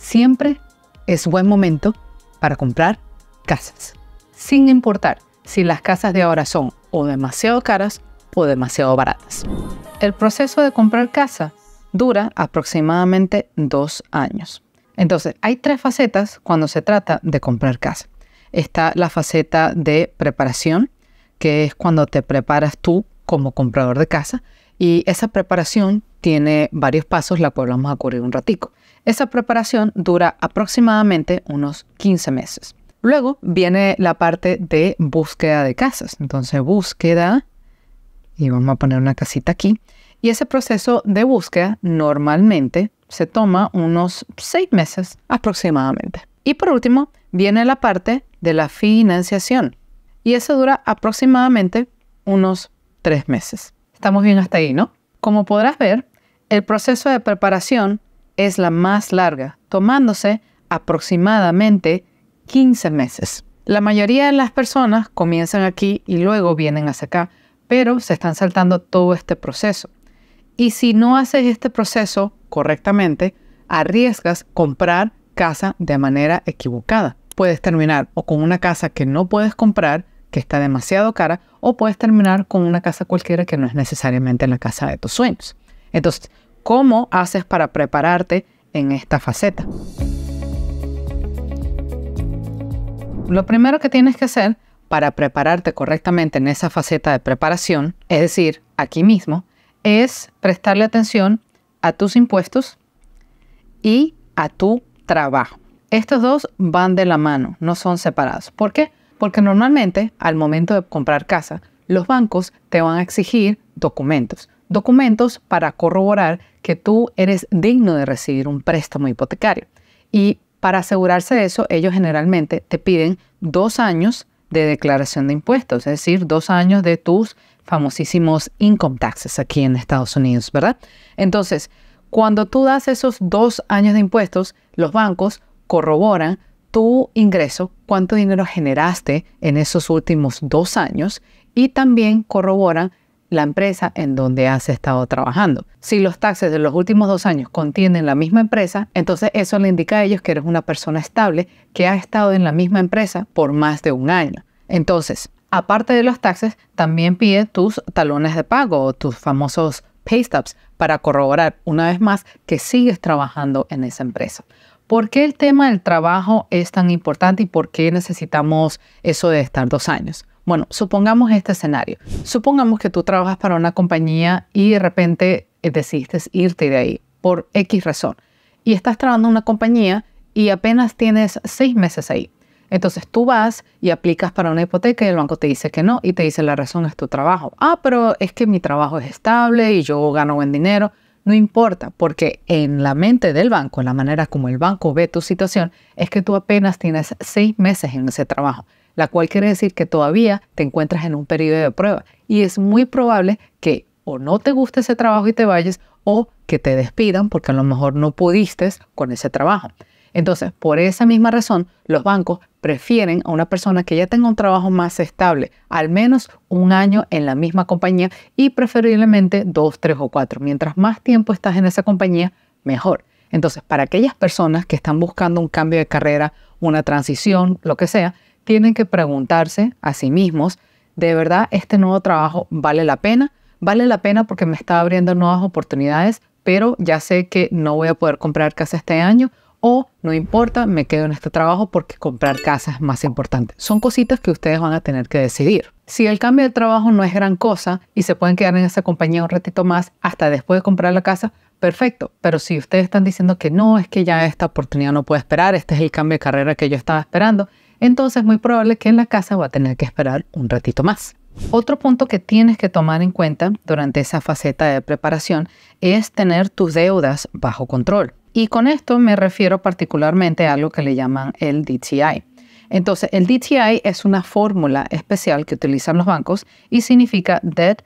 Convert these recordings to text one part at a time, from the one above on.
Siempre es buen momento para comprar casas, sin importar si las casas de ahora son o demasiado caras o demasiado baratas. El proceso de comprar casa dura aproximadamente dos años. Entonces, hay tres facetas cuando se trata de comprar casa. Está la faceta de preparación, que es cuando te preparas tú como comprador de casa. Y esa preparación tiene varios pasos, la cual vamos a cubrir un ratico. Esa preparación dura aproximadamente unos 15 meses. Luego viene la parte de búsqueda de casas. Entonces búsqueda, y vamos a poner una casita aquí, y ese proceso de búsqueda normalmente se toma unos 6 meses aproximadamente. Y por último, viene la parte de la financiación. Y eso dura aproximadamente unos 3 meses. Estamos bien hasta ahí, ¿no? Como podrás ver, el proceso de preparación es la más larga, tomándose aproximadamente 15 meses. La mayoría de las personas comienzan aquí y luego vienen hacia acá, pero se están saltando todo este proceso. Y si no haces este proceso correctamente, arriesgas comprar casa de manera equivocada. Puedes terminar o con una casa que no puedes comprar, que está demasiado cara, o puedes terminar con una casa cualquiera que no es necesariamente la casa de tus sueños. Entonces, ¿Cómo haces para prepararte en esta faceta? Lo primero que tienes que hacer para prepararte correctamente en esa faceta de preparación, es decir, aquí mismo, es prestarle atención a tus impuestos y a tu trabajo. Estos dos van de la mano, no son separados. ¿Por qué? Porque normalmente al momento de comprar casa, los bancos te van a exigir documentos. Documentos para corroborar que tú eres digno de recibir un préstamo hipotecario. Y para asegurarse de eso, ellos generalmente te piden dos años de declaración de impuestos, es decir, dos años de tus famosísimos income taxes aquí en Estados Unidos, ¿verdad? Entonces, cuando tú das esos dos años de impuestos, los bancos corroboran tu ingreso, cuánto dinero generaste en esos últimos dos años y también corroboran la empresa en donde has estado trabajando. Si los taxes de los últimos dos años contienen la misma empresa, entonces eso le indica a ellos que eres una persona estable que ha estado en la misma empresa por más de un año. Entonces, aparte de los taxes, también pide tus talones de pago o tus famosos pay para corroborar una vez más que sigues trabajando en esa empresa. ¿Por qué el tema del trabajo es tan importante y por qué necesitamos eso de estar dos años? Bueno, supongamos este escenario. Supongamos que tú trabajas para una compañía y de repente eh, decidiste irte de ahí por X razón. Y estás trabajando en una compañía y apenas tienes seis meses ahí. Entonces tú vas y aplicas para una hipoteca y el banco te dice que no y te dice la razón es tu trabajo. Ah, pero es que mi trabajo es estable y yo gano buen dinero. No importa, porque en la mente del banco, en la manera como el banco ve tu situación, es que tú apenas tienes seis meses en ese trabajo la cual quiere decir que todavía te encuentras en un periodo de prueba y es muy probable que o no te guste ese trabajo y te vayas o que te despidan porque a lo mejor no pudiste con ese trabajo. Entonces, por esa misma razón, los bancos prefieren a una persona que ya tenga un trabajo más estable, al menos un año en la misma compañía y preferiblemente dos, tres o cuatro. Mientras más tiempo estás en esa compañía, mejor. Entonces, para aquellas personas que están buscando un cambio de carrera, una transición, lo que sea, tienen que preguntarse a sí mismos, ¿de verdad este nuevo trabajo vale la pena? Vale la pena porque me está abriendo nuevas oportunidades, pero ya sé que no voy a poder comprar casa este año o no importa, me quedo en este trabajo porque comprar casa es más importante. Son cositas que ustedes van a tener que decidir. Si el cambio de trabajo no es gran cosa y se pueden quedar en esa compañía un ratito más hasta después de comprar la casa, perfecto. Pero si ustedes están diciendo que no, es que ya esta oportunidad no puede esperar, este es el cambio de carrera que yo estaba esperando, entonces muy probable que en la casa va a tener que esperar un ratito más. Otro punto que tienes que tomar en cuenta durante esa faceta de preparación es tener tus deudas bajo control. Y con esto me refiero particularmente a lo que le llaman el DTI. Entonces, el DTI es una fórmula especial que utilizan los bancos y significa Debt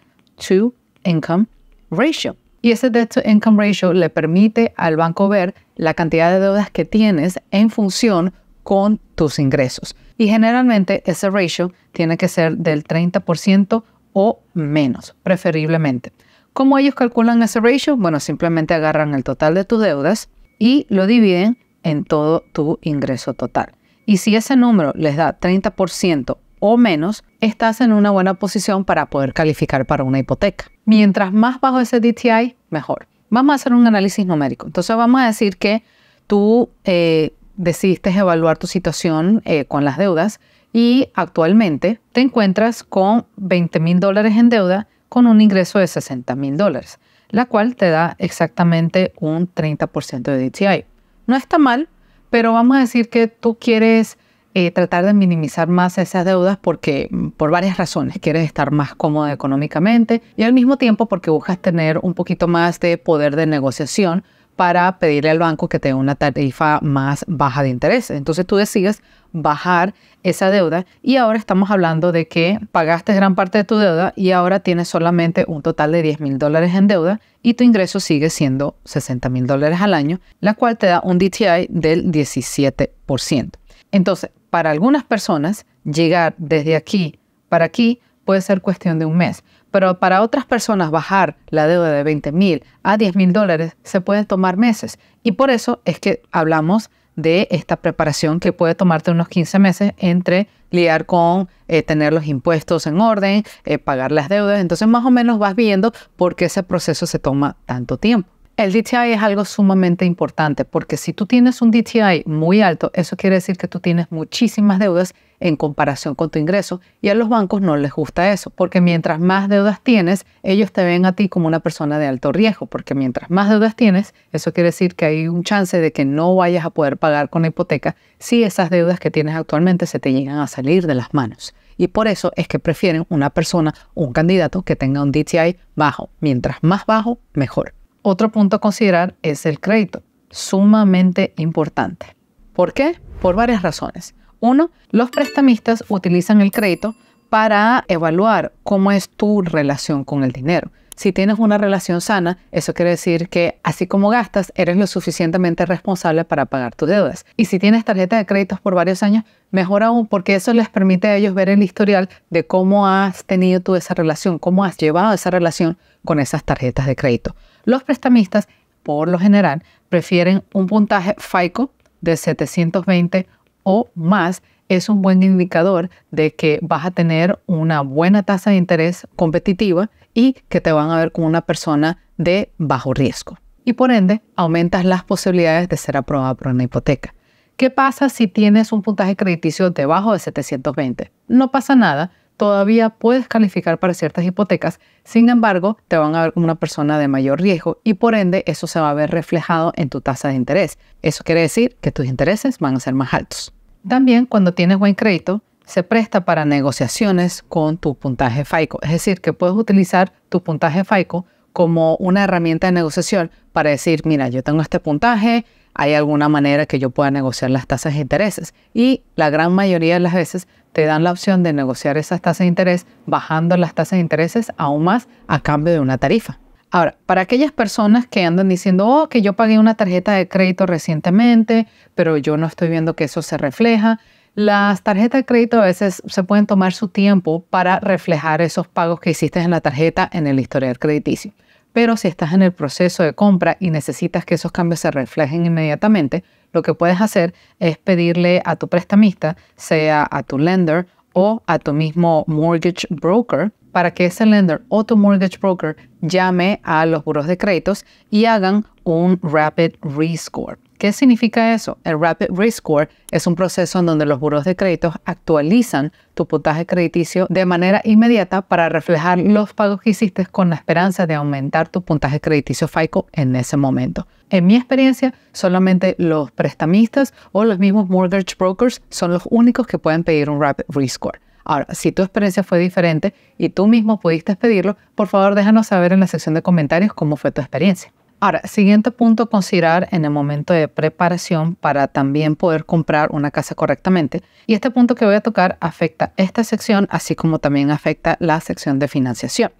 to Income Ratio. Y ese Debt to Income Ratio le permite al banco ver la cantidad de deudas que tienes en función con tus ingresos. Y generalmente ese ratio tiene que ser del 30% o menos, preferiblemente. ¿Cómo ellos calculan ese ratio? Bueno, simplemente agarran el total de tus deudas y lo dividen en todo tu ingreso total. Y si ese número les da 30% o menos, estás en una buena posición para poder calificar para una hipoteca. Mientras más bajo ese DTI, mejor. Vamos a hacer un análisis numérico. Entonces vamos a decir que tú eh, decidiste evaluar tu situación eh, con las deudas y actualmente te encuentras con 20 mil dólares en deuda con un ingreso de 60 mil dólares, la cual te da exactamente un 30% de DTI. No está mal, pero vamos a decir que tú quieres eh, tratar de minimizar más esas deudas porque mm, por varias razones quieres estar más cómoda económicamente y al mismo tiempo porque buscas tener un poquito más de poder de negociación para pedirle al banco que te dé una tarifa más baja de interés. Entonces tú decides bajar esa deuda y ahora estamos hablando de que pagaste gran parte de tu deuda y ahora tienes solamente un total de 10 mil dólares en deuda y tu ingreso sigue siendo 60 mil dólares al año, la cual te da un DTI del 17%. Entonces, para algunas personas, llegar desde aquí para aquí puede ser cuestión de un mes pero para otras personas bajar la deuda de 20 mil a 10 mil dólares se puede tomar meses. Y por eso es que hablamos de esta preparación que puede tomarte unos 15 meses entre lidiar con eh, tener los impuestos en orden, eh, pagar las deudas. Entonces más o menos vas viendo por qué ese proceso se toma tanto tiempo. El DTI es algo sumamente importante porque si tú tienes un DTI muy alto, eso quiere decir que tú tienes muchísimas deudas en comparación con tu ingreso. Y a los bancos no les gusta eso, porque mientras más deudas tienes, ellos te ven a ti como una persona de alto riesgo, porque mientras más deudas tienes, eso quiere decir que hay un chance de que no vayas a poder pagar con la hipoteca si esas deudas que tienes actualmente se te llegan a salir de las manos. Y por eso es que prefieren una persona, un candidato que tenga un DTI bajo. Mientras más bajo, mejor. Otro punto a considerar es el crédito, sumamente importante. ¿Por qué? Por varias razones. Uno, los prestamistas utilizan el crédito para evaluar cómo es tu relación con el dinero. Si tienes una relación sana, eso quiere decir que así como gastas, eres lo suficientemente responsable para pagar tus deudas. Y si tienes tarjeta de crédito por varios años, mejor aún porque eso les permite a ellos ver el historial de cómo has tenido tú esa relación, cómo has llevado esa relación con esas tarjetas de crédito. Los prestamistas, por lo general, prefieren un puntaje FICO de 720 o más es un buen indicador de que vas a tener una buena tasa de interés competitiva y que te van a ver como una persona de bajo riesgo. Y por ende, aumentas las posibilidades de ser aprobada por una hipoteca. ¿Qué pasa si tienes un puntaje crediticio debajo de 720? No pasa nada todavía puedes calificar para ciertas hipotecas, sin embargo, te van a ver como una persona de mayor riesgo y por ende eso se va a ver reflejado en tu tasa de interés. Eso quiere decir que tus intereses van a ser más altos. También cuando tienes buen crédito, se presta para negociaciones con tu puntaje FICO, es decir, que puedes utilizar tu puntaje FICO como una herramienta de negociación para decir, mira, yo tengo este puntaje, hay alguna manera que yo pueda negociar las tasas de intereses. Y la gran mayoría de las veces te dan la opción de negociar esas tasas de interés bajando las tasas de intereses aún más a cambio de una tarifa. Ahora, para aquellas personas que andan diciendo, oh, que yo pagué una tarjeta de crédito recientemente, pero yo no estoy viendo que eso se refleja, las tarjetas de crédito a veces se pueden tomar su tiempo para reflejar esos pagos que hiciste en la tarjeta en el historial crediticio. Pero si estás en el proceso de compra y necesitas que esos cambios se reflejen inmediatamente, lo que puedes hacer es pedirle a tu prestamista, sea a tu lender o a tu mismo mortgage broker, para que ese lender o tu mortgage broker llame a los buros de créditos y hagan un rapid rescore. ¿Qué significa eso? El Rapid Risk Score es un proceso en donde los buros de créditos actualizan tu puntaje crediticio de manera inmediata para reflejar los pagos que hiciste con la esperanza de aumentar tu puntaje crediticio FICO en ese momento. En mi experiencia, solamente los prestamistas o los mismos mortgage brokers son los únicos que pueden pedir un Rapid Risk Score. Ahora, si tu experiencia fue diferente y tú mismo pudiste pedirlo, por favor déjanos saber en la sección de comentarios cómo fue tu experiencia. Ahora, siguiente punto a considerar en el momento de preparación para también poder comprar una casa correctamente. Y este punto que voy a tocar afecta esta sección, así como también afecta la sección de financiación.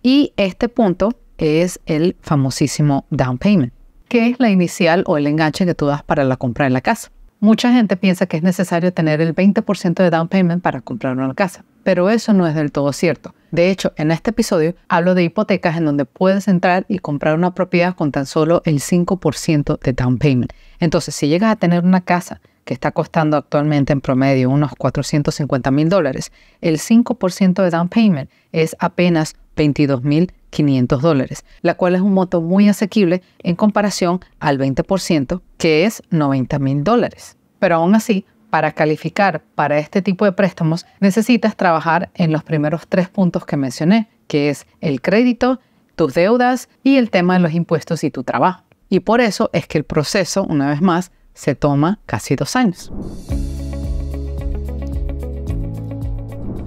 Y este punto es el famosísimo down payment, que es la inicial o el enganche que tú das para la compra de la casa. Mucha gente piensa que es necesario tener el 20% de down payment para comprar una casa pero eso no es del todo cierto. De hecho, en este episodio hablo de hipotecas en donde puedes entrar y comprar una propiedad con tan solo el 5% de down payment. Entonces, si llegas a tener una casa que está costando actualmente en promedio unos 450 mil dólares, el 5% de down payment es apenas $22,500, dólares, la cual es un monto muy asequible en comparación al 20% que es 90 mil dólares. Pero aún así, para calificar para este tipo de préstamos, necesitas trabajar en los primeros tres puntos que mencioné, que es el crédito, tus deudas y el tema de los impuestos y tu trabajo. Y por eso es que el proceso, una vez más, se toma casi dos años.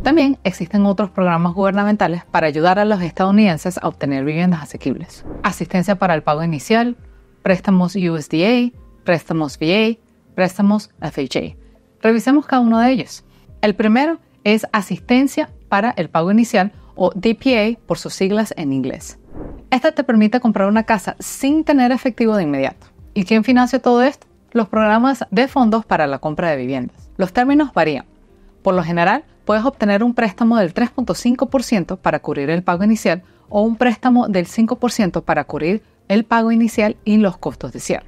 También existen otros programas gubernamentales para ayudar a los estadounidenses a obtener viviendas asequibles. Asistencia para el pago inicial, préstamos USDA, préstamos VA, préstamos FHA. Revisemos cada uno de ellos. El primero es asistencia para el pago inicial o DPA por sus siglas en inglés. Esta te permite comprar una casa sin tener efectivo de inmediato. ¿Y quién financia todo esto? Los programas de fondos para la compra de viviendas. Los términos varían. Por lo general, puedes obtener un préstamo del 3.5% para cubrir el pago inicial o un préstamo del 5% para cubrir el pago inicial y los costos de cierre.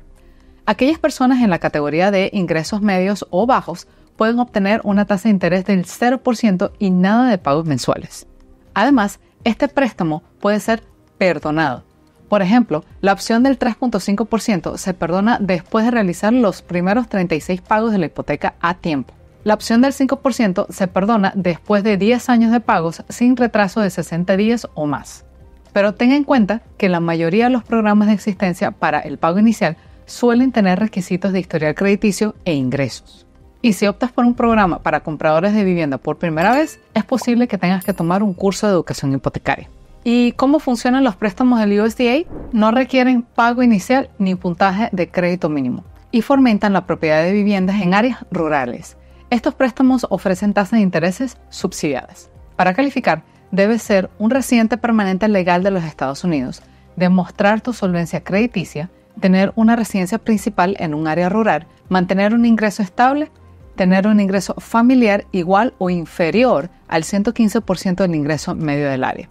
Aquellas personas en la categoría de ingresos medios o bajos pueden obtener una tasa de interés del 0% y nada de pagos mensuales. Además, este préstamo puede ser perdonado. Por ejemplo, la opción del 3.5% se perdona después de realizar los primeros 36 pagos de la hipoteca a tiempo. La opción del 5% se perdona después de 10 años de pagos sin retraso de 60 días o más. Pero tenga en cuenta que la mayoría de los programas de existencia para el pago inicial suelen tener requisitos de historial crediticio e ingresos. Y si optas por un programa para compradores de vivienda por primera vez, es posible que tengas que tomar un curso de educación hipotecaria. ¿Y cómo funcionan los préstamos del USDA? No requieren pago inicial ni puntaje de crédito mínimo y fomentan la propiedad de viviendas en áreas rurales. Estos préstamos ofrecen tasas de intereses subsidiadas. Para calificar, debes ser un residente permanente legal de los Estados Unidos, demostrar tu solvencia crediticia tener una residencia principal en un área rural, mantener un ingreso estable, tener un ingreso familiar igual o inferior al 115% del ingreso medio del área.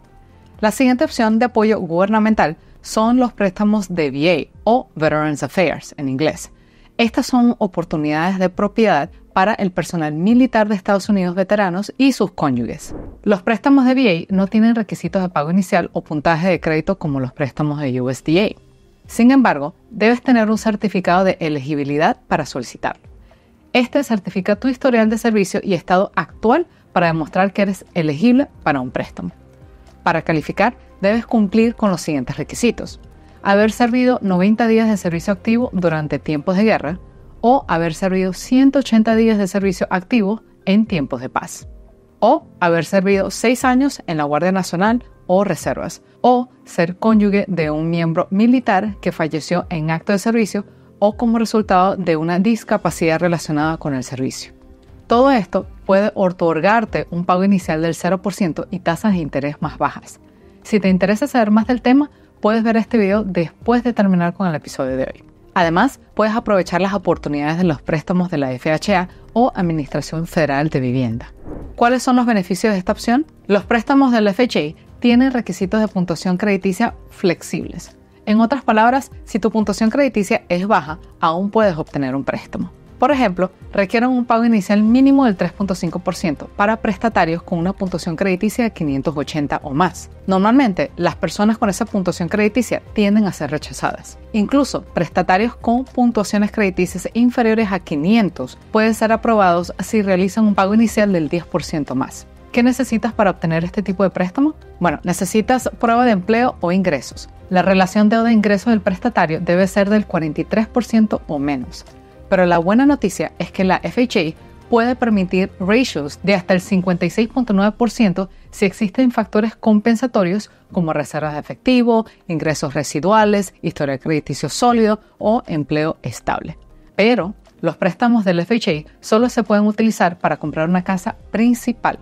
La siguiente opción de apoyo gubernamental son los préstamos de VA o Veterans Affairs en inglés. Estas son oportunidades de propiedad para el personal militar de Estados Unidos veteranos y sus cónyuges. Los préstamos de VA no tienen requisitos de pago inicial o puntaje de crédito como los préstamos de USDA. Sin embargo, debes tener un certificado de elegibilidad para solicitar. Este certifica tu historial de servicio y estado actual para demostrar que eres elegible para un préstamo. Para calificar, debes cumplir con los siguientes requisitos. Haber servido 90 días de servicio activo durante tiempos de guerra o haber servido 180 días de servicio activo en tiempos de paz. O haber servido 6 años en la Guardia Nacional o Reservas o ser cónyuge de un miembro militar que falleció en acto de servicio o como resultado de una discapacidad relacionada con el servicio. Todo esto puede otorgarte un pago inicial del 0% y tasas de interés más bajas. Si te interesa saber más del tema, puedes ver este video después de terminar con el episodio de hoy. Además, puedes aprovechar las oportunidades de los préstamos de la FHA o Administración Federal de Vivienda. ¿Cuáles son los beneficios de esta opción? Los préstamos del FHA tienen requisitos de puntuación crediticia flexibles. En otras palabras, si tu puntuación crediticia es baja, aún puedes obtener un préstamo. Por ejemplo, requieren un pago inicial mínimo del 3.5% para prestatarios con una puntuación crediticia de 580 o más. Normalmente, las personas con esa puntuación crediticia tienden a ser rechazadas. Incluso, prestatarios con puntuaciones crediticias inferiores a 500 pueden ser aprobados si realizan un pago inicial del 10% más. ¿Qué necesitas para obtener este tipo de préstamo? Bueno, necesitas prueba de empleo o ingresos. La relación deuda-ingresos e del prestatario debe ser del 43% o menos. Pero la buena noticia es que la FHA puede permitir ratios de hasta el 56.9% si existen factores compensatorios como reservas de efectivo, ingresos residuales, historia crediticio sólido o empleo estable. Pero los préstamos del FHA solo se pueden utilizar para comprar una casa principal.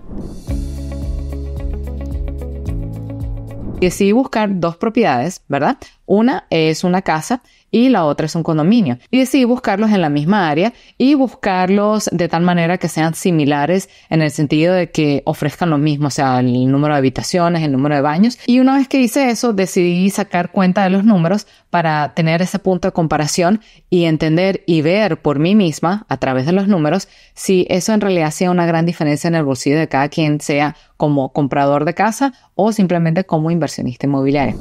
Decidí buscar dos propiedades, ¿verdad? Una es una casa y la otra es un condominio. Y decidí buscarlos en la misma área y buscarlos de tal manera que sean similares en el sentido de que ofrezcan lo mismo, o sea, el número de habitaciones, el número de baños. Y una vez que hice eso, decidí sacar cuenta de los números para tener ese punto de comparación y entender y ver por mí misma a través de los números si eso en realidad hacía una gran diferencia en el bolsillo de cada quien, sea como comprador de casa o simplemente como inversionista inmobiliario.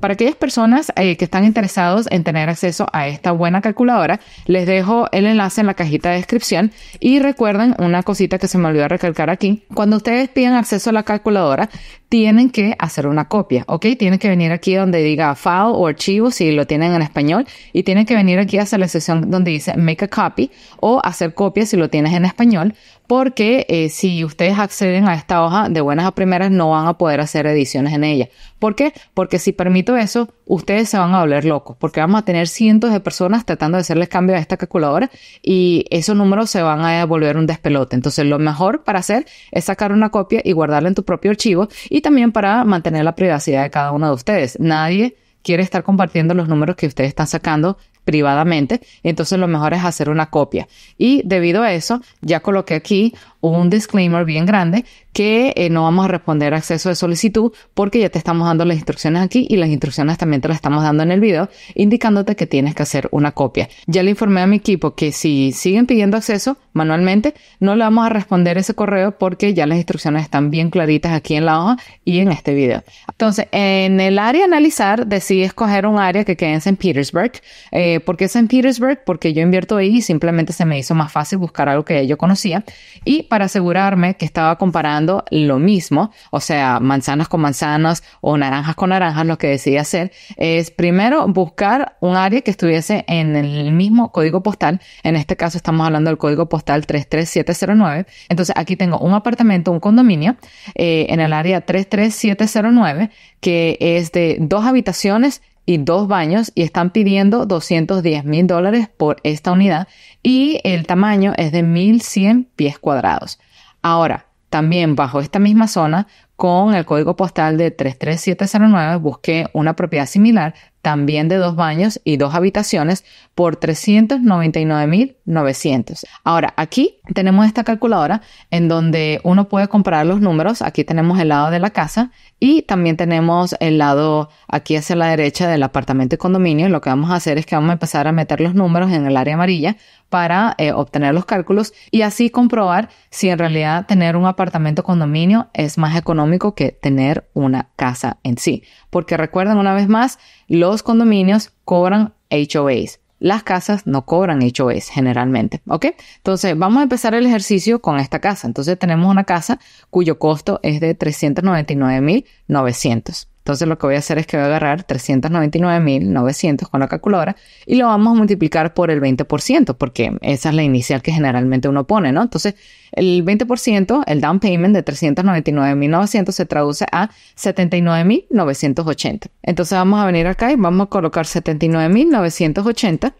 Para aquellas personas eh, que están interesados en tener acceso a esta buena calculadora, les dejo el enlace en la cajita de descripción y recuerden una cosita que se me olvidó recalcar aquí. Cuando ustedes piden acceso a la calculadora, tienen que hacer una copia, ¿ok? Tienen que venir aquí donde diga file o archivo, si lo tienen en español, y tienen que venir aquí hacia la sección donde dice make a copy o hacer copia si lo tienes en español, porque eh, si ustedes acceden a esta hoja de buenas a primeras no van a poder hacer ediciones en ella. ¿Por qué? Porque si permito eso, ustedes se van a volver locos, porque vamos a tener cientos de personas tratando de hacerles cambio a esta calculadora y esos números se van a volver un despelote. Entonces, lo mejor para hacer es sacar una copia y guardarla en tu propio archivo y también para mantener la privacidad de cada uno de ustedes. Nadie quiere estar compartiendo los números que ustedes están sacando privadamente, entonces lo mejor es hacer una copia. Y debido a eso, ya coloqué aquí un disclaimer bien grande que eh, no vamos a responder acceso de solicitud porque ya te estamos dando las instrucciones aquí y las instrucciones también te las estamos dando en el video indicándote que tienes que hacer una copia. Ya le informé a mi equipo que si siguen pidiendo acceso manualmente, no le vamos a responder ese correo porque ya las instrucciones están bien claritas aquí en la hoja y en este video. Entonces, en el área analizar, decidí escoger un área que quede en St. Petersburg. Eh, ¿Por qué St. Petersburg? Porque yo invierto ahí y simplemente se me hizo más fácil buscar algo que yo conocía. Y para asegurarme que estaba comparando lo mismo, o sea, manzanas con manzanas o naranjas con naranjas, lo que decidí hacer es primero buscar un área que estuviese en el mismo código postal. En este caso estamos hablando del código postal 33709. Entonces aquí tengo un apartamento, un condominio eh, en el área 33709 que es de dos habitaciones y dos baños y están pidiendo 210 mil dólares por esta unidad y el tamaño es de 1100 pies cuadrados. Ahora, también bajo esta misma zona, con el código postal de 33709, busqué una propiedad similar, también de dos baños y dos habitaciones, por 399.900. Ahora, aquí tenemos esta calculadora en donde uno puede comparar los números. Aquí tenemos el lado de la casa y también tenemos el lado aquí hacia la derecha del apartamento y condominio. Lo que vamos a hacer es que vamos a empezar a meter los números en el área amarilla para eh, obtener los cálculos y así comprobar si en realidad tener un apartamento condominio es más económico que tener una casa en sí. Porque recuerden una vez más, los condominios cobran HOAs. Las casas no cobran HOAs generalmente, ¿ok? Entonces vamos a empezar el ejercicio con esta casa. Entonces tenemos una casa cuyo costo es de 399.900. Entonces lo que voy a hacer es que voy a agarrar 399.900 con la calculadora y lo vamos a multiplicar por el 20%, porque esa es la inicial que generalmente uno pone, ¿no? Entonces el 20%, el down payment de 399.900 se traduce a 79.980. Entonces vamos a venir acá y vamos a colocar 79.980.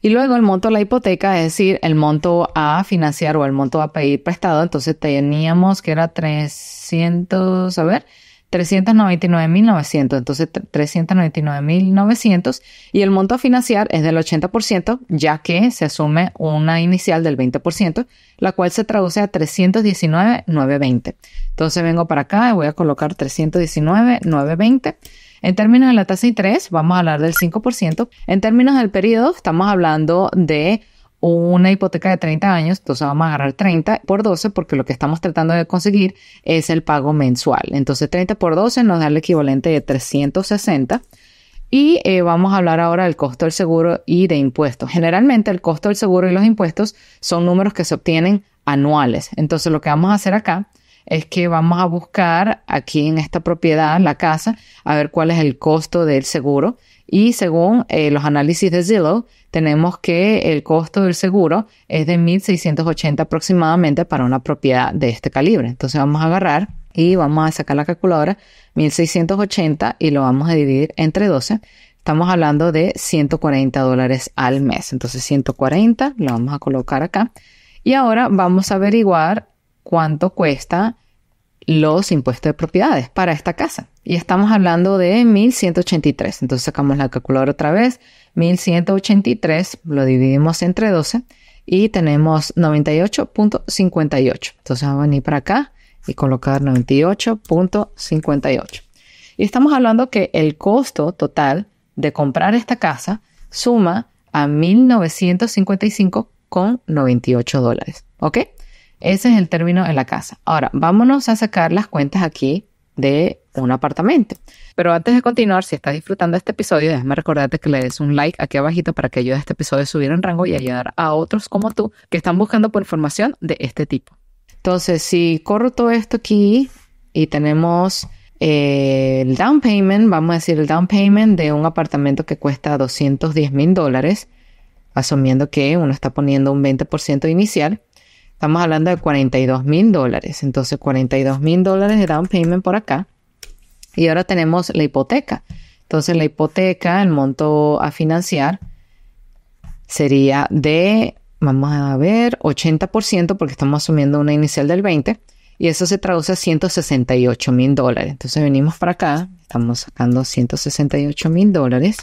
Y luego el monto de la hipoteca, es decir, el monto a financiar o el monto a pedir prestado, entonces teníamos que era 300, a ver, 399.900, entonces 399.900 y el monto a financiar es del 80%, ya que se asume una inicial del 20%, la cual se traduce a 319.920. Entonces vengo para acá y voy a colocar 319.920. En términos de la tasa de interés, vamos a hablar del 5%. En términos del periodo, estamos hablando de una hipoteca de 30 años, entonces vamos a agarrar 30 por 12 porque lo que estamos tratando de conseguir es el pago mensual. Entonces 30 por 12 nos da el equivalente de 360. Y eh, vamos a hablar ahora del costo del seguro y de impuestos. Generalmente el costo del seguro y los impuestos son números que se obtienen anuales. Entonces lo que vamos a hacer acá es que vamos a buscar aquí en esta propiedad, la casa, a ver cuál es el costo del seguro y según eh, los análisis de Zillow, tenemos que el costo del seguro es de 1.680 aproximadamente para una propiedad de este calibre. Entonces vamos a agarrar y vamos a sacar la calculadora 1.680 y lo vamos a dividir entre 12. Estamos hablando de 140 dólares al mes. Entonces 140 lo vamos a colocar acá. Y ahora vamos a averiguar cuánto cuesta los impuestos de propiedades para esta casa. Y estamos hablando de 1183. Entonces sacamos la calculadora otra vez. 1183 lo dividimos entre 12 y tenemos 98.58. Entonces vamos a venir para acá y colocar 98.58. Y estamos hablando que el costo total de comprar esta casa suma a 1955,98 dólares. ¿Ok? Ese es el término de la casa. Ahora, vámonos a sacar las cuentas aquí de un apartamento. Pero antes de continuar, si estás disfrutando este episodio, déjame recordarte que le des un like aquí abajito para que ayude a este episodio a subir en rango y ayudar a otros como tú que están buscando por información de este tipo. Entonces, si corro todo esto aquí y tenemos eh, el down payment, vamos a decir el down payment de un apartamento que cuesta 210 mil dólares, asumiendo que uno está poniendo un 20% inicial, estamos hablando de 42 mil dólares. Entonces, 42 mil dólares de down payment por acá y ahora tenemos la hipoteca. Entonces la hipoteca, el monto a financiar sería de, vamos a ver, 80% porque estamos asumiendo una inicial del 20 y eso se traduce a 168 mil dólares. Entonces venimos para acá, estamos sacando 168 mil dólares.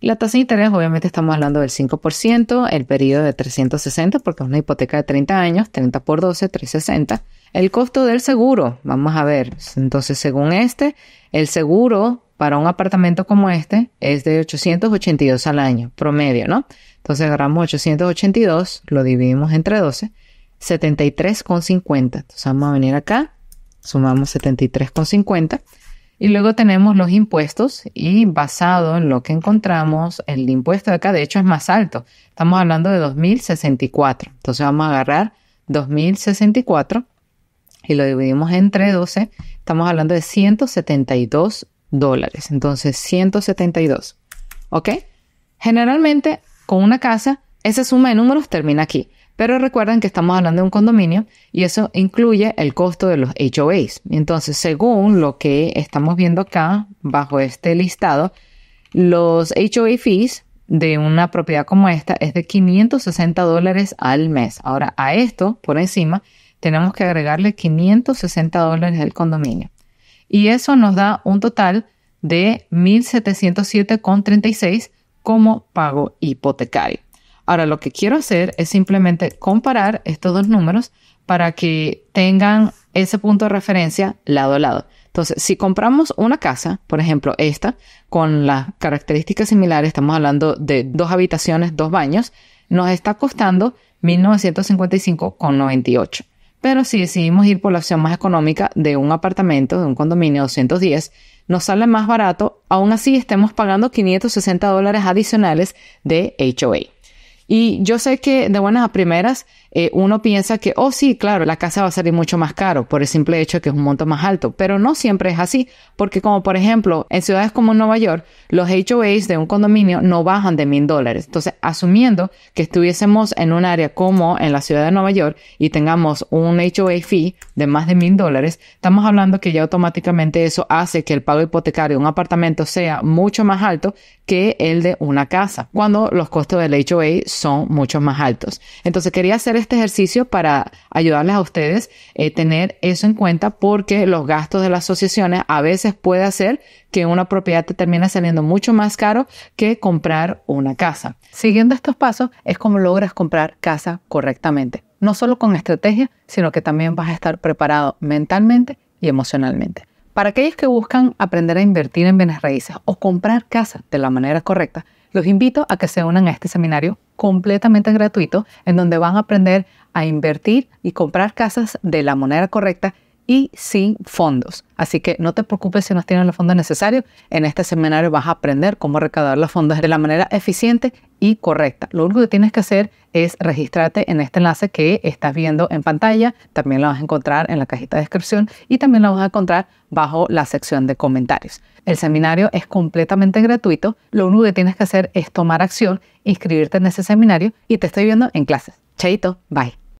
La tasa de interés, obviamente estamos hablando del 5%, el periodo de 360 porque es una hipoteca de 30 años, 30 por 12, 360. El costo del seguro, vamos a ver. Entonces, según este, el seguro para un apartamento como este es de 882 al año, promedio, ¿no? Entonces agarramos 882, lo dividimos entre 12, 73,50. Entonces vamos a venir acá, sumamos 73,50 y luego tenemos los impuestos y basado en lo que encontramos, el impuesto de acá de hecho es más alto. Estamos hablando de 2064. Entonces vamos a agarrar 2064 y lo dividimos entre 12, estamos hablando de 172 dólares. Entonces, 172. ¿Ok? Generalmente, con una casa, esa suma de números termina aquí. Pero recuerden que estamos hablando de un condominio y eso incluye el costo de los HOAs. Entonces, según lo que estamos viendo acá, bajo este listado, los HOA fees de una propiedad como esta es de 560 dólares al mes. Ahora, a esto, por encima, tenemos que agregarle 560 dólares del condominio. Y eso nos da un total de 1.707,36 como pago hipotecario. Ahora lo que quiero hacer es simplemente comparar estos dos números para que tengan ese punto de referencia lado a lado. Entonces, si compramos una casa, por ejemplo, esta, con las características similares, estamos hablando de dos habitaciones, dos baños, nos está costando 1955,98. Pero si decidimos ir por la opción más económica de un apartamento, de un condominio 210, nos sale más barato, aún así estemos pagando 560 dólares adicionales de HOA. Y yo sé que de buenas a primeras eh, uno piensa que, oh sí, claro, la casa va a salir mucho más caro por el simple hecho de que es un monto más alto, pero no siempre es así, porque como por ejemplo en ciudades como Nueva York, los HOAs de un condominio no bajan de mil dólares. Entonces, asumiendo que estuviésemos en un área como en la ciudad de Nueva York y tengamos un HOA fee de más de mil dólares, estamos hablando que ya automáticamente eso hace que el pago hipotecario de un apartamento sea mucho más alto que el de una casa, cuando los costos del HOA son mucho más altos. Entonces quería hacer este ejercicio para ayudarles a ustedes a eh, tener eso en cuenta porque los gastos de las asociaciones a veces puede hacer que una propiedad te termine saliendo mucho más caro que comprar una casa. Siguiendo estos pasos es como logras comprar casa correctamente, no solo con estrategia, sino que también vas a estar preparado mentalmente y emocionalmente. Para aquellos que buscan aprender a invertir en bienes raíces o comprar casa de la manera correcta, los invito a que se unan a este seminario completamente gratuito en donde van a aprender a invertir y comprar casas de la manera correcta y sin fondos. Así que no te preocupes si no tienes los fondos necesarios. En este seminario vas a aprender cómo recaudar los fondos de la manera eficiente y correcta. Lo único que tienes que hacer es registrarte en este enlace que estás viendo en pantalla. También lo vas a encontrar en la cajita de descripción y también lo vas a encontrar bajo la sección de comentarios. El seminario es completamente gratuito. Lo único que tienes que hacer es tomar acción, inscribirte en ese seminario y te estoy viendo en clases. Chaito, bye.